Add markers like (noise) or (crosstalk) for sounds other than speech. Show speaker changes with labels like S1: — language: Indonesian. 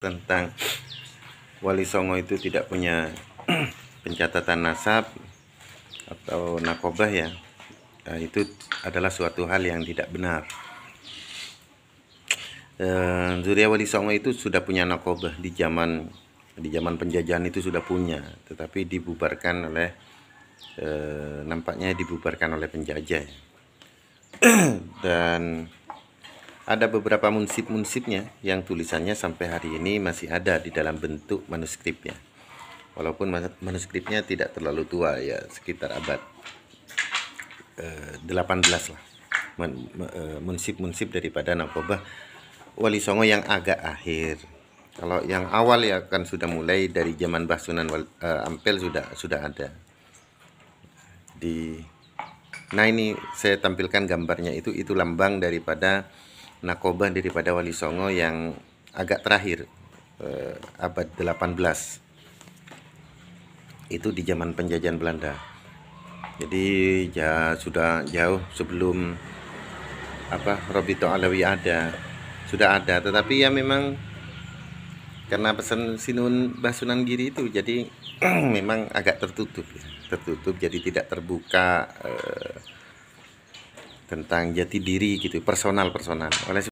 S1: tentang Wali Songo itu tidak punya (clears throat) pencatatan nasab atau nakobah ya nah, itu adalah suatu hal yang tidak benar eh, Zuria Wali Songo itu sudah punya nakobah di zaman di zaman penjajahan itu sudah punya tetapi dibubarkan oleh eh, nampaknya dibubarkan oleh penjajah ya. (clears throat) dan ada beberapa munsip-munsipnya yang tulisannya sampai hari ini masih ada di dalam bentuk manuskripnya. Walaupun manuskripnya tidak terlalu tua ya, sekitar abad eh, 18 lah. Eh, munsip-munsip daripada Nakobah Wali Songo yang agak akhir. Kalau yang awal ya kan sudah mulai dari zaman basunan eh, Ampel sudah sudah ada. Di Nah, ini saya tampilkan gambarnya itu itu lambang daripada Nakoba daripada Wali Songo yang agak terakhir eh, abad 18 itu di zaman penjajahan Belanda jadi ya sudah jauh sebelum apa Robito Alawi ada sudah ada tetapi ya memang karena pesan Sinun Basunan Giri itu jadi (clears throat) memang agak tertutup ya. tertutup jadi tidak terbuka eh, tentang jati diri gitu personal personal oleh